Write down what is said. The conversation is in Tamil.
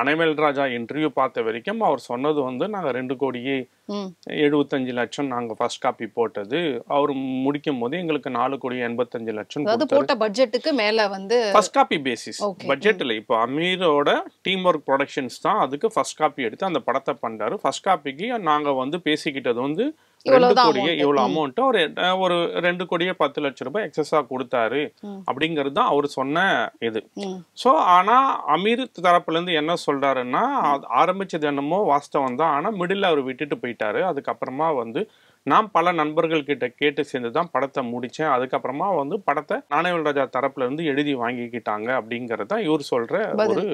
அனைமல் ராஜா இன்டர்வியூ பார்த்த வரைக்கும் அவர் சொன்னது வந்து நாங்கள் ரெண்டு கோடியே எழுபத்தஞ்சு லட்சம் நாங்க ஃபர்ஸ்ட் காப்பி போட்டது அவர் முடிக்கும் போது எங்களுக்கு நாலு கோடி எண்பத்தஞ்சு லட்சம் போட்ட பட்ஜெட்டுக்கு மேல வந்து ஃபர்ஸ்ட் காப்பி பேசிஸ் பட்ஜெட்ல இப்போ அமீரோட டீம் ஒர்க் ப்ரொடக்ஷன்ஸ் தான் அதுக்கு ஃபர்ஸ்ட் காப்பி எடுத்து அந்த படத்தை பண்றாரு ஃபர்ஸ்ட் காப்பிக்கு நாங்க வந்து பேசிக்கிட்டது வந்து ரெண்டு கோடியே இவ்வளவு அமௌண்ட் ஒரு ஒரு ரெண்டு கோடியே பத்து லட்சம் ரூபாய் எக்ஸஸா கொடுத்தாரு அப்படிங்கிறது தான் அவர் சொன்ன இது சோ ஆனா அமீர் தரப்புல இருந்து என்ன சொல்றாருன்னா ஆரம்பிச்சது என்னமோ வாஸ்தவம் தான் ஆனா மிடில் அவர் விட்டுட்டு போயிட்டாரு பண்ணிட்டாரு அதுக்கப்புறமா வந்து நான் பல நண்பர்கள் கிட்ட கேட்டு சேர்ந்து தான் படத்தை முடித்தேன் அதுக்கப்புறமா வந்து படத்தை நாணயவல் ராஜா தரப்புல இருந்து எழுதி வாங்கிக்கிட்டாங்க அப்படிங்கிறது இவர் சொல்ற ஒரு